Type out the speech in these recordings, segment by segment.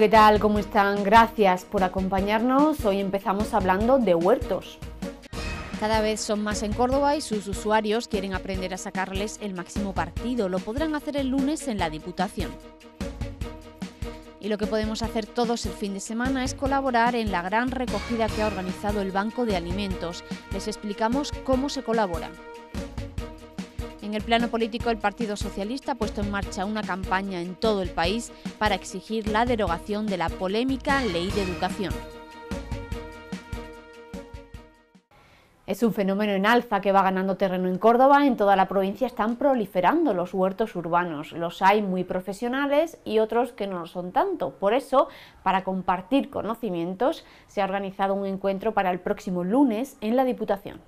¿qué tal? ¿Cómo están? Gracias por acompañarnos. Hoy empezamos hablando de huertos. Cada vez son más en Córdoba y sus usuarios quieren aprender a sacarles el máximo partido. Lo podrán hacer el lunes en la Diputación. Y lo que podemos hacer todos el fin de semana es colaborar en la gran recogida que ha organizado el Banco de Alimentos. Les explicamos cómo se colabora. En el plano político, el Partido Socialista ha puesto en marcha una campaña en todo el país para exigir la derogación de la polémica Ley de Educación. Es un fenómeno en alza que va ganando terreno en Córdoba. En toda la provincia están proliferando los huertos urbanos. Los hay muy profesionales y otros que no lo son tanto. Por eso, para compartir conocimientos, se ha organizado un encuentro para el próximo lunes en la Diputación.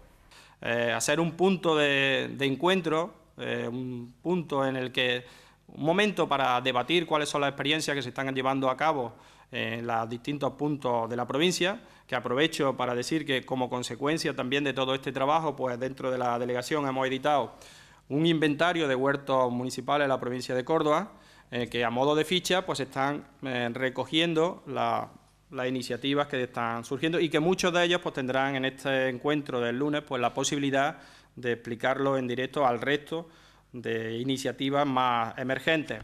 Eh, hacer un punto de, encuentro, eh, un punto en el que, un momento para debatir cuáles son las experiencias que se están llevando a cabo en los distintos puntos de la provincia, que aprovecho para decir que como consecuencia también de todo este trabajo, pues dentro de la delegación hemos editado un inventario de huertos municipales de la provincia de Córdoba, eh, que a modo de ficha pues están recogiendo la, las iniciativas que están surgiendo y que muchos de ellos pues, tendrán en este encuentro del lunes pues, la posibilidad de explicarlo en directo al resto de iniciativas más emergentes.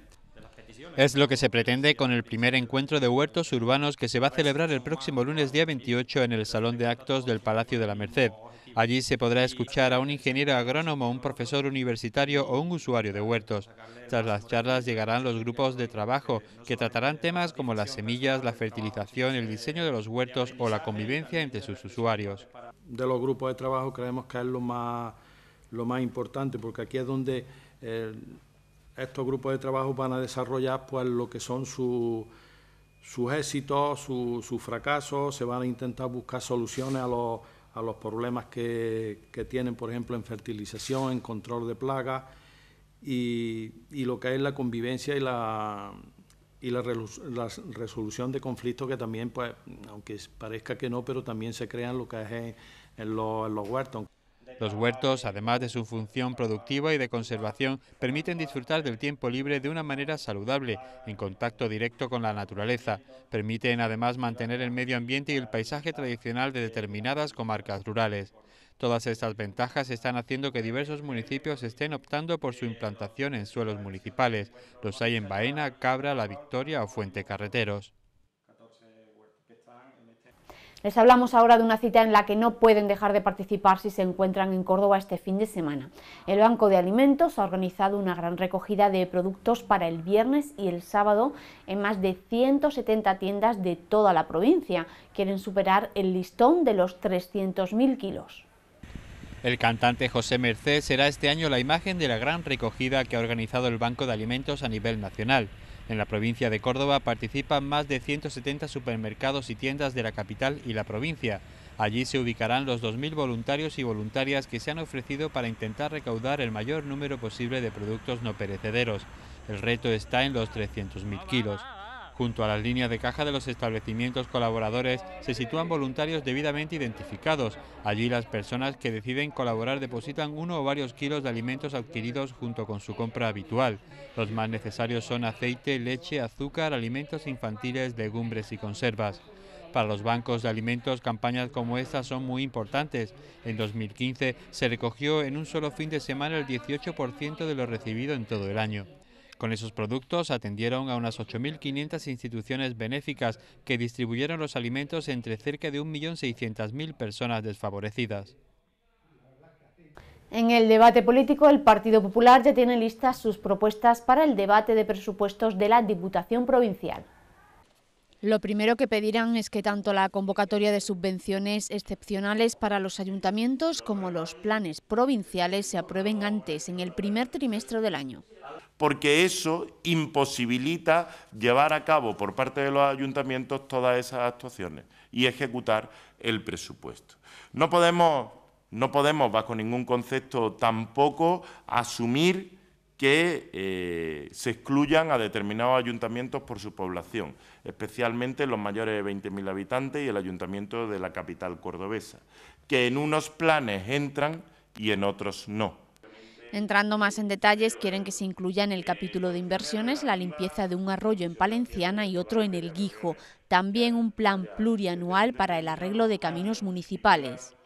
Es lo que se pretende con el primer encuentro de huertos urbanos que se va a celebrar el próximo lunes día 28 en el Salón de Actos del Palacio de la Merced. Allí se podrá escuchar a un ingeniero agrónomo, un profesor universitario o un usuario de huertos. Tras las charlas llegarán los grupos de trabajo que tratarán temas como las semillas, la fertilización, el diseño de los huertos o la convivencia entre sus usuarios. De los grupos de trabajo creemos que es lo más, lo más importante porque aquí es donde... Eh, estos grupos de trabajo van a desarrollar pues lo que son sus éxitos, sus fracasos, se van a intentar buscar soluciones a los, problemas que, tienen, por ejemplo, en fertilización, en control de plagas y, lo que es la convivencia y la, la, resolución de conflictos que también, pues, aunque parezca que no, pero también se crean lo que es en los huertos. Los huertos, además de su función productiva y de conservación, permiten disfrutar del tiempo libre de una manera saludable, en contacto directo con la naturaleza. Permiten además mantener el medio ambiente y el paisaje tradicional de determinadas comarcas rurales. Todas estas ventajas están haciendo que diversos municipios estén optando por su implantación en suelos municipales. Los hay en Baena, Cabra, La Victoria o Fuente Carreteros. Les hablamos ahora de una cita en la que no pueden dejar de participar si se encuentran en Córdoba este fin de semana. El Banco de Alimentos ha organizado una gran recogida de productos para el viernes y el sábado en más de 170 tiendas de toda la provincia. Quieren superar el listón de los 300.000 kilos. El cantante José Merced será este año la imagen de la gran recogida que ha organizado el Banco de Alimentos a nivel nacional. En la provincia de Córdoba participan más de 170 supermercados y tiendas de la capital y la provincia. Allí se ubicarán los 2.000 voluntarios y voluntarias que se han ofrecido para intentar recaudar el mayor número posible de productos no perecederos. El reto está en los 300.000 kilos. Junto a las líneas de caja de los establecimientos colaboradores se sitúan voluntarios debidamente identificados. Allí las personas que deciden colaborar depositan uno o varios kilos de alimentos adquiridos junto con su compra habitual. Los más necesarios son aceite, leche, azúcar, alimentos infantiles, legumbres y conservas. Para los bancos de alimentos, campañas como esta son muy importantes. En 2015 se recogió en un solo fin de semana el 18% de lo recibido en todo el año. Con esos productos atendieron a unas 8.500 instituciones benéficas que distribuyeron los alimentos entre cerca de 1.600.000 personas desfavorecidas. En el debate político, el Partido Popular ya tiene listas sus propuestas para el debate de presupuestos de la Diputación Provincial. Lo primero que pedirán es que tanto la convocatoria de subvenciones excepcionales para los ayuntamientos como los planes provinciales se aprueben antes, en el primer trimestre del año porque eso imposibilita llevar a cabo por parte de los ayuntamientos todas esas actuaciones y ejecutar el presupuesto. No podemos, bajo ningún concepto tampoco asumir que eh, se excluyan a determinados ayuntamientos por su población, especialmente los mayores de 20.000 habitantes y el ayuntamiento de la capital cordobesa, que en unos planes entran y en otros no. Entrando más en detalles, quieren que se incluya en el capítulo de inversiones la limpieza de un arroyo en Palenciana y otro en El Guijo, también un plan plurianual para el arreglo de caminos municipales.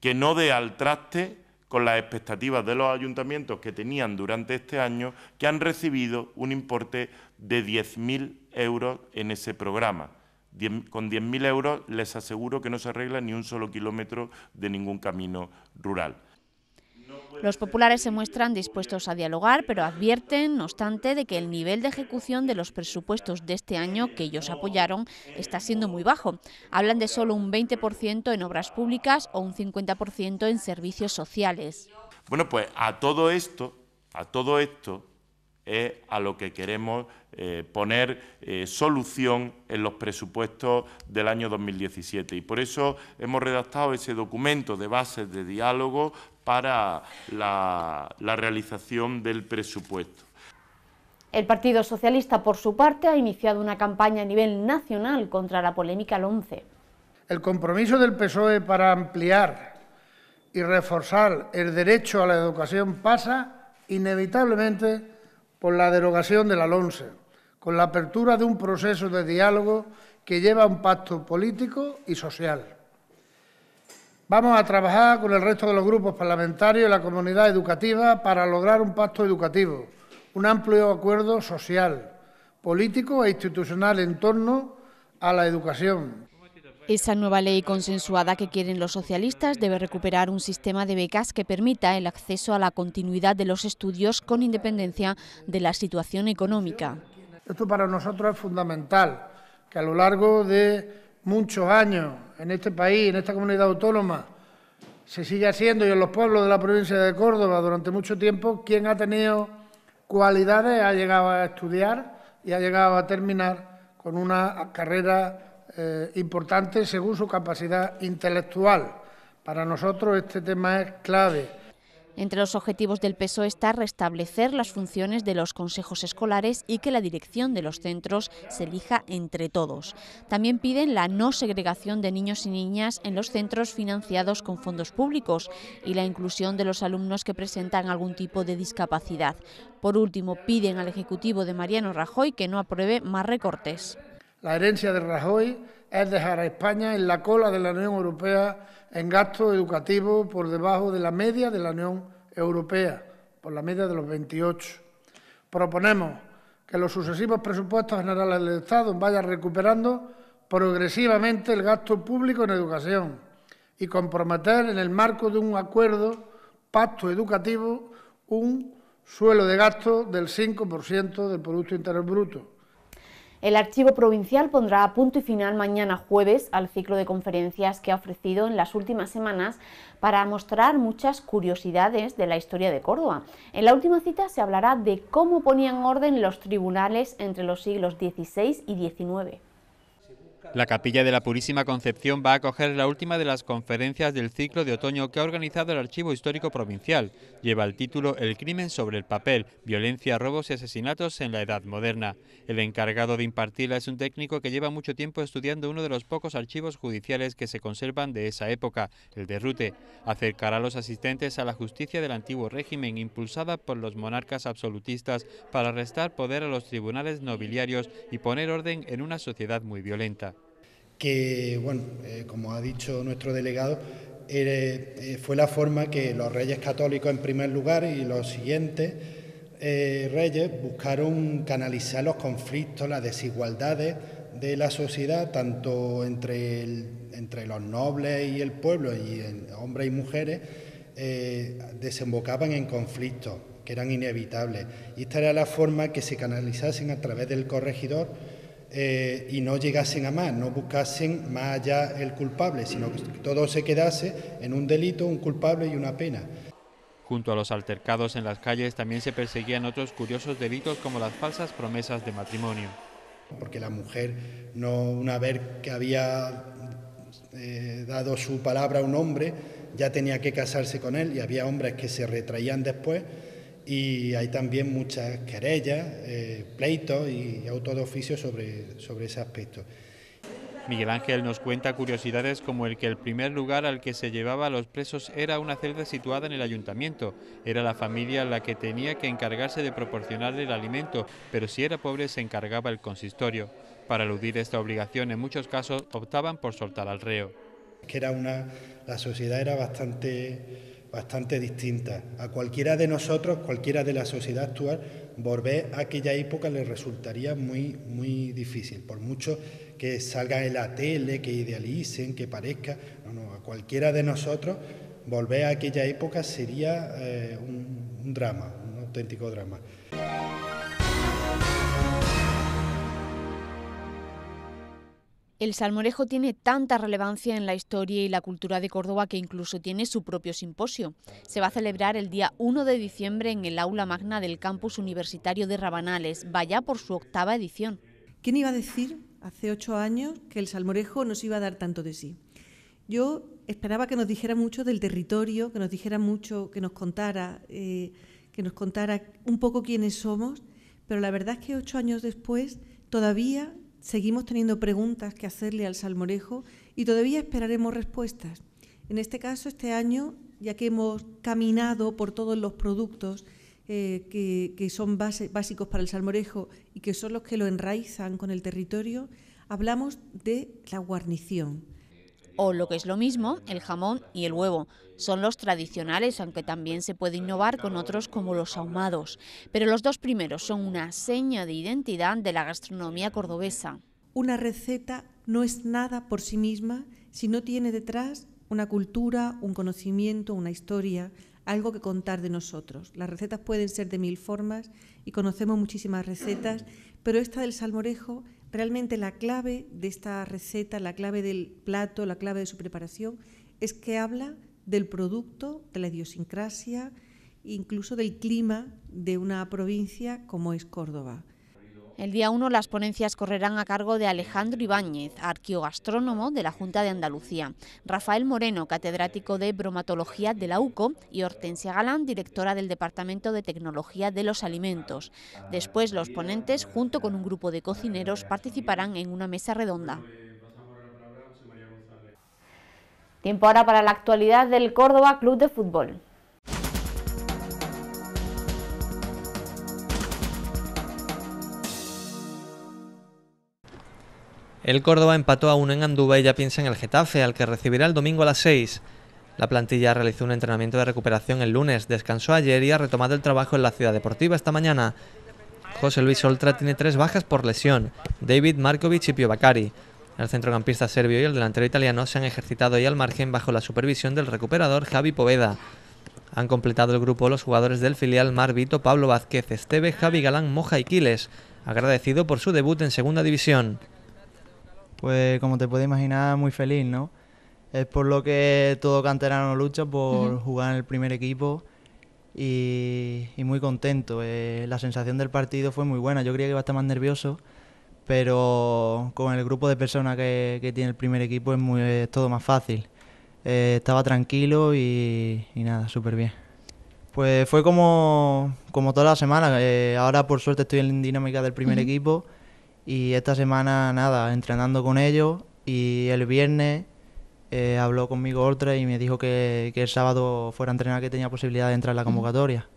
Que no dé al traste con las expectativas de los ayuntamientos que tenían durante este año, que han recibido un importe de 10.000 euros en ese programa. Con 10.000 euros les aseguro que no se arregla ni un solo kilómetro de ningún camino rural. Los populares se muestran dispuestos a dialogar, pero advierten, no obstante, de que el nivel de ejecución de los presupuestos de este año que ellos apoyaron está siendo muy bajo. Hablan de solo un 20% en obras públicas o un 50% en servicios sociales. Bueno, pues a todo esto, a todo esto es a lo que queremos eh, poner eh, solución en los presupuestos del año 2017. Y por eso hemos redactado ese documento de bases de diálogo para la, realización del presupuesto. El Partido Socialista, por su parte, ha iniciado una campaña a nivel nacional contra la polémica al 11. El compromiso del PSOE para ampliar y reforzar el derecho a la educación pasa inevitablemente por la derogación del LONCE, con la apertura de un proceso de diálogo que lleva a un pacto político y social. Vamos a trabajar con el resto de los grupos parlamentarios y la comunidad educativa para lograr un pacto educativo, un amplio acuerdo social, político e institucional en torno a la educación. Esa nueva ley consensuada que quieren los socialistas debe recuperar un sistema de becas que permita el acceso a la continuidad de los estudios con independencia de la situación económica. Esto para nosotros es fundamental, que a lo largo de muchos años en este país, en esta comunidad autónoma, se sigue haciendo y en los pueblos de la provincia de Córdoba durante mucho tiempo, quien ha tenido cualidades ha llegado a estudiar y ha llegado a terminar con una carrera eh, importante según su capacidad intelectual. Para nosotros este tema es clave entre los objetivos del PSOE está restablecer las funciones de los consejos escolares y que la dirección de los centros se elija entre todos. También piden la no segregación de niños y niñas en los centros financiados con fondos públicos y la inclusión de los alumnos que presentan algún tipo de discapacidad. Por último, piden al Ejecutivo de Mariano Rajoy que no apruebe más recortes. La herencia de Rajoy es dejar a España en la cola de la Unión Europea en gasto educativo por debajo de la media de la Unión Europea, por la media de los 28. Proponemos que los sucesivos presupuestos generales del Estado vayan recuperando progresivamente el gasto público en educación y comprometer en el marco de un acuerdo pacto educativo un suelo de gasto del 5% del Producto Interior Bruto el archivo provincial pondrá a punto y final mañana jueves al ciclo de conferencias que ha ofrecido en las últimas semanas para mostrar muchas curiosidades de la historia de Córdoba. En la última cita se hablará de cómo ponían orden los tribunales entre los siglos XVI y XIX. La capilla de la Purísima Concepción va a acoger la última de las conferencias del ciclo de otoño que ha organizado el Archivo Histórico Provincial. Lleva el título El crimen sobre el papel, violencia, robos y asesinatos en la Edad Moderna. El encargado de impartirla es un técnico que lleva mucho tiempo estudiando uno de los pocos archivos judiciales que se conservan de esa época, el de Rute. Acercará a los asistentes a la justicia del antiguo régimen impulsada por los monarcas absolutistas para restar poder a los tribunales nobiliarios y poner orden en una sociedad muy violenta que, bueno, eh, como ha dicho nuestro delegado, eh, eh, fue la forma que los reyes católicos en primer lugar y los siguientes reyes buscaron canalizar los conflictos, las desigualdades de la sociedad, tanto entre, los nobles y el pueblo, y hombres y mujeres, desembocaban en conflictos que eran inevitables. Y esta era la forma que se canalizasen a través del corregidor eh, y no llegasen a más, no buscasen más allá el culpable, sino que todo se quedase en un delito, un culpable y una pena. Junto a los altercados en las calles también se perseguían otros curiosos delitos como las falsas promesas de matrimonio. Porque la mujer, no una vez que había eh, dado su palabra a un hombre, ya tenía que casarse con él y había hombres que se retraían después y hay también muchas querellas, eh, pleitos y autos de oficio sobre, sobre ese aspecto. Miguel Ángel nos cuenta curiosidades como el que el primer lugar al que se llevaba a los presos era una celda situada en el ayuntamiento. Era la familia la que tenía que encargarse de proporcionarle el alimento, pero si era pobre se encargaba el consistorio. Para eludir esta obligación en muchos casos optaban por soltar al reo. Que era una, la sociedad era bastante bastante distinta A cualquiera de nosotros, cualquiera de la sociedad actual, volver a aquella época le resultaría muy, muy difícil, por mucho que salga en la tele, que idealicen, que parezca, no, no, a cualquiera de nosotros volver a aquella época sería eh, un drama, un auténtico drama. El salmorejo tiene tanta relevancia en la historia y la cultura de Córdoba que incluso tiene su propio simposio. Se va a celebrar el día 1 de diciembre en el aula magna del campus universitario de Rabanales, vaya por su octava edición. ¿Quién iba a decir hace ocho años que el salmorejo nos iba a dar tanto de sí? Yo esperaba que nos dijera mucho del territorio, que nos dijera mucho, que nos contara, eh, que nos contara un poco quiénes somos, pero la verdad es que ocho años después todavía Seguimos teniendo preguntas que hacerle al salmorejo y todavía esperaremos respuestas. En este caso, este año, ya que hemos caminado por todos los productos eh, que, son básicos para el salmorejo y que son los que lo enraizan con el territorio, hablamos de la guarnición o lo que es lo mismo, el jamón y el huevo. Son los tradicionales, aunque también se puede innovar con otros como los ahumados. Pero los dos primeros son una seña de identidad de la gastronomía cordobesa. Una receta no es nada por sí misma si no tiene detrás una cultura, un conocimiento, una historia, algo que contar de nosotros. Las recetas pueden ser de mil formas y conocemos muchísimas recetas, pero esta del salmorejo Realmente la clave de esta receta, la clave del plato, la clave de su preparación, es que habla del producto, de la idiosincrasia, incluso del clima de una provincia como es Córdoba. El día 1 las ponencias correrán a cargo de Alejandro Ibáñez, arqueogastrónomo de la Junta de Andalucía, Rafael Moreno, catedrático de bromatología de la UCO y Hortensia Galán, directora del Departamento de Tecnología de los Alimentos. Después los ponentes, junto con un grupo de cocineros, participarán en una mesa redonda. Tiempo ahora para la actualidad del Córdoba Club de Fútbol. El Córdoba empató a uno en Andúba y ya piensa en el Getafe, al que recibirá el domingo a las 6. La plantilla realizó un entrenamiento de recuperación el lunes, descansó ayer y ha retomado el trabajo en la ciudad deportiva esta mañana. José Luis Oltra tiene tres bajas por lesión, David Markovic y Pio Bacari. El centrocampista serbio y el delantero italiano se han ejercitado y al margen bajo la supervisión del recuperador Javi Poveda. Han completado el grupo los jugadores del filial Marvito, Pablo Vázquez, Esteve, Javi Galán, Moja y Quiles, agradecido por su debut en Segunda División pues como te puedes imaginar, muy feliz, ¿no? Es por lo que todo canterano lucha, por jugar en el primer equipo y, muy contento. Eh, la sensación del partido fue muy buena, yo creía que iba a estar más nervioso, pero con el grupo de personas que, tiene el primer equipo es, muy, todo más fácil. Eh, estaba tranquilo y, nada, súper bien. Pues fue como, como toda la semana. Eh, ahora, por suerte, estoy en dinámica del primer equipo y esta semana, nada, entrenando con ellos. Y el viernes eh, habló conmigo otra y me dijo que, el sábado fuera a entrenar, que tenía posibilidad de entrar a la convocatoria.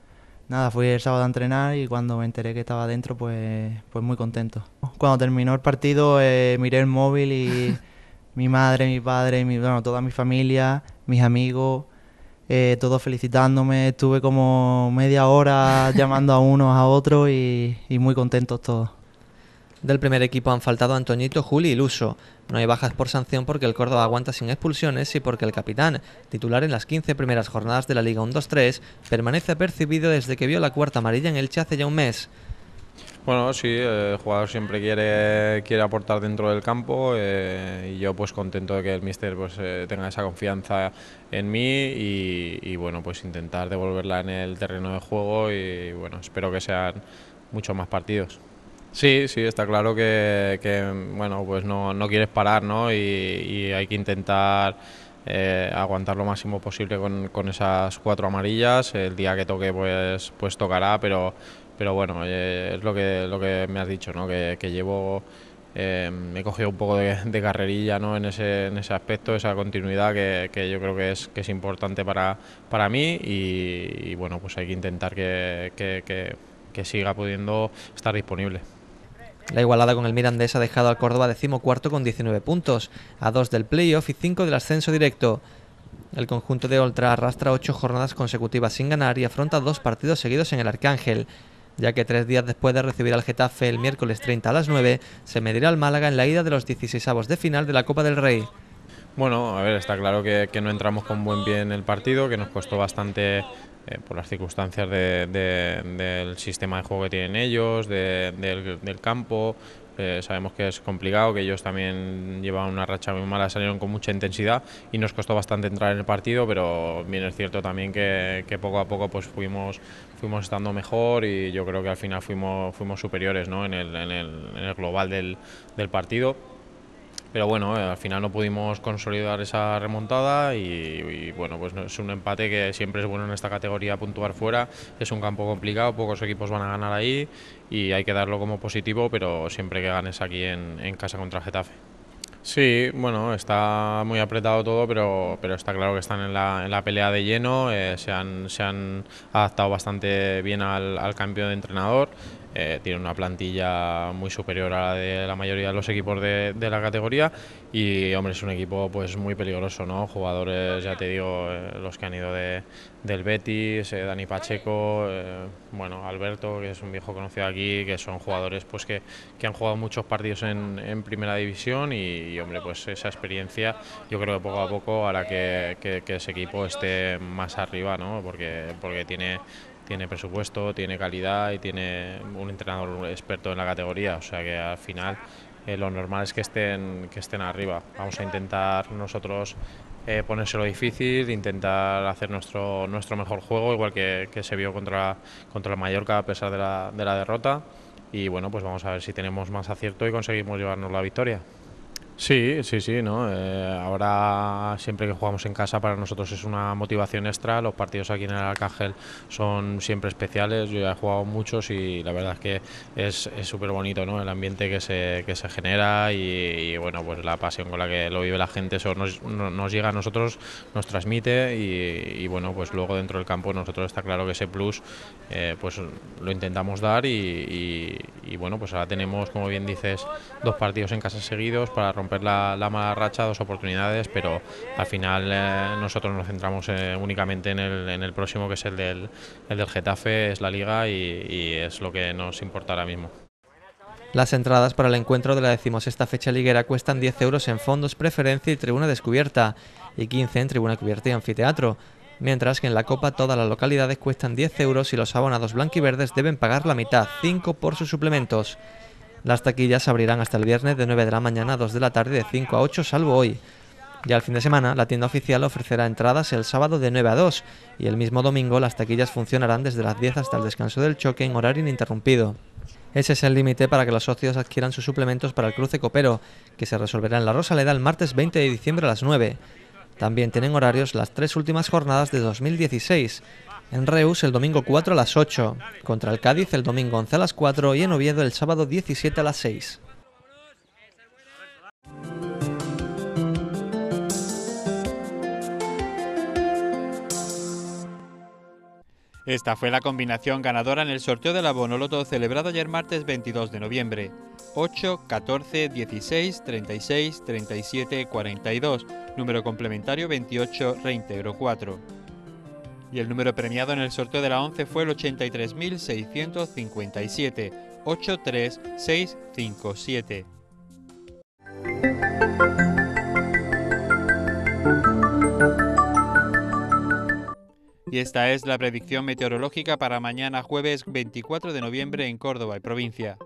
Nada, fui el sábado a entrenar y cuando me enteré que estaba dentro, pues, pues muy contento. Cuando terminó el partido, eh, miré el móvil y mi madre, mi padre, mi, bueno, toda mi familia, mis amigos, eh, todos felicitándome. Estuve como media hora llamando a unos a otros y, y muy contentos todos del primer equipo han faltado Antoñito, Juli y Luso. No hay bajas por sanción porque el Córdoba aguanta sin expulsiones y porque el capitán, titular en las 15 primeras jornadas de la Liga 1-2-3, permanece apercibido desde que vio la cuarta amarilla en el hace ya un mes. Bueno, sí, eh, el jugador siempre quiere, quiere aportar dentro del campo eh, y yo pues contento de que el míster pues, eh, tenga esa confianza en mí y, y, bueno, pues intentar devolverla en el terreno de juego y bueno, espero que sean muchos más partidos. Sí, sí, está claro que, bueno, pues no, no, quieres parar, ¿no? Y, hay que intentar eh, aguantar lo máximo posible con, esas cuatro amarillas. El día que toque, pues, pues tocará, pero, pero bueno, eh, es lo que, lo que me has dicho, ¿no? Que, llevo, eh, he cogido un poco de, carrerilla, ¿no? En ese, en ese aspecto, esa continuidad que, yo creo que es, que es importante para, para mí y, bueno, pues hay que intentar que siga pudiendo estar disponible. La igualada con el Mirandés ha dejado al Córdoba decimocuarto con 19 puntos, a 2 del playoff y 5 del ascenso directo. El conjunto de Oltra arrastra ocho jornadas consecutivas sin ganar y afronta dos partidos seguidos en el Arcángel, ya que tres días después de recibir al Getafe el miércoles 30 a las 9, se medirá al Málaga en la ida de los 16 avos de final de la Copa del Rey. Bueno, a ver, está claro que, que no entramos con buen pie en el partido, que nos costó bastante eh, por las circunstancias del sistema de juego que tienen ellos, del, campo. Eh, sabemos que es complicado, que ellos también llevan una racha muy mala, salieron con mucha intensidad y nos costó bastante entrar en el partido, pero bien es cierto también que, poco a poco pues fuimos, fuimos estando mejor y yo creo que al final fuimos, fuimos superiores en, el, global del partido pero bueno, eh, al final no pudimos consolidar esa remontada y, bueno, pues es un empate que siempre es bueno en esta categoría puntuar fuera. Es un campo complicado, pocos equipos van a ganar ahí y hay que darlo como positivo, pero siempre que ganes aquí en, casa contra Getafe. Sí, bueno, está muy apretado todo, pero, pero está claro que están en la, en la pelea de lleno, eh, se, han, se han adaptado bastante bien al, al cambio de entrenador. Eh, tiene una plantilla muy superior a la de la mayoría de los equipos de, la categoría y hombre es un equipo pues muy peligroso no jugadores ya te digo eh, los que han ido de, del Betis eh, Dani Pacheco bueno Alberto que es un viejo conocido aquí que son jugadores pues que, han jugado muchos partidos en, primera división y, hombre pues esa experiencia yo creo que poco a poco hará que, ese equipo esté más arriba no porque porque tiene tiene presupuesto, tiene calidad y tiene un entrenador experto en la categoría, o sea que al final eh, lo normal es que estén, que estén arriba. Vamos a intentar nosotros eh, ponérselo difícil, intentar hacer nuestro, nuestro mejor juego, igual que, se vio contra, contra el Mallorca a pesar de la, de la derrota. Y bueno, pues vamos a ver si tenemos más acierto y conseguimos llevarnos la victoria. Sí, sí, sí, ¿no? Eh, ahora siempre que jugamos en casa para nosotros es una motivación extra, los partidos aquí en el Arcángel son siempre especiales, yo ya he jugado muchos y la verdad es que es súper bonito, ¿no? El ambiente que se, que se genera y, bueno, pues la pasión con la que lo vive la gente, eso nos, llega a nosotros, nos transmite y, bueno, pues luego dentro del campo nosotros está claro que ese plus eh, pues lo intentamos dar y, bueno, pues ahora tenemos, como bien dices, dos partidos en casa seguidos para romper la, la mala racha, dos oportunidades, pero al final eh, nosotros nos centramos eh, únicamente en el, en el, próximo, que es el del, el del Getafe, es la liga y, y es lo que nos importa ahora mismo. Las entradas para el encuentro de la decimosexta fecha liguera cuestan 10 euros en fondos preferencia y tribuna descubierta, y 15 en tribuna cubierta y anfiteatro, mientras que en la Copa todas las localidades cuestan 10 euros y los abonados blanquiverdes deben pagar la mitad, 5 por sus suplementos. Las taquillas se abrirán hasta el viernes de 9 de la mañana a 2 de la tarde de 5 a 8 salvo hoy. Ya al fin de semana, la tienda oficial ofrecerá entradas el sábado de 9 a 2 y el mismo domingo las taquillas funcionarán desde las 10 hasta el descanso del choque en horario ininterrumpido. Ese es el límite para que los socios adquieran sus suplementos para el cruce copero, que se resolverá en la Rosaleda el martes 20 de diciembre a las 9. También tienen horarios las tres últimas jornadas de 2016, en Reus el domingo 4 a las 8, contra el Cádiz el domingo 11 a las 4 y en Oviedo el sábado 17 a las 6. Esta fue la combinación ganadora en el sorteo del Abonoloto celebrado ayer martes 22 de noviembre. 8, 14, 16, 36, 37, 42, número complementario 28, reintegro 4 y el número premiado en el sorteo de la 11 fue el 83.657, 83657. Y esta es la predicción meteorológica para mañana jueves 24 de noviembre en Córdoba y provincia.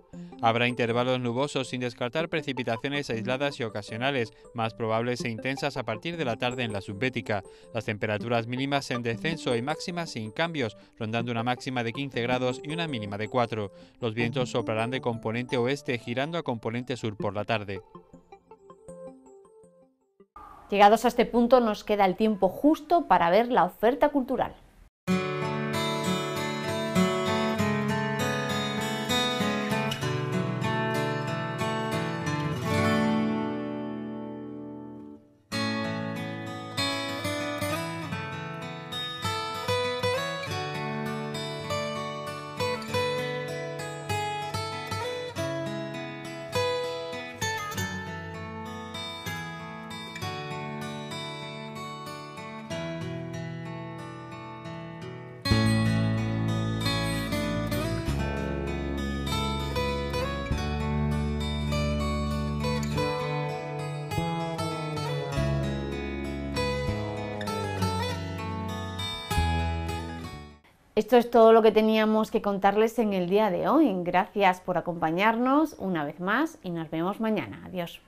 Habrá intervalos nubosos sin descartar precipitaciones aisladas y ocasionales, más probables e intensas a partir de la tarde en la subbética. Las temperaturas mínimas en descenso y máximas sin cambios, rondando una máxima de 15 grados y una mínima de 4. Los vientos soplarán de componente oeste girando a componente sur por la tarde. Llegados a este punto nos queda el tiempo justo para ver la oferta cultural. Esto es todo lo que teníamos que contarles en el día de hoy. Gracias por acompañarnos una vez más y nos vemos mañana. Adiós.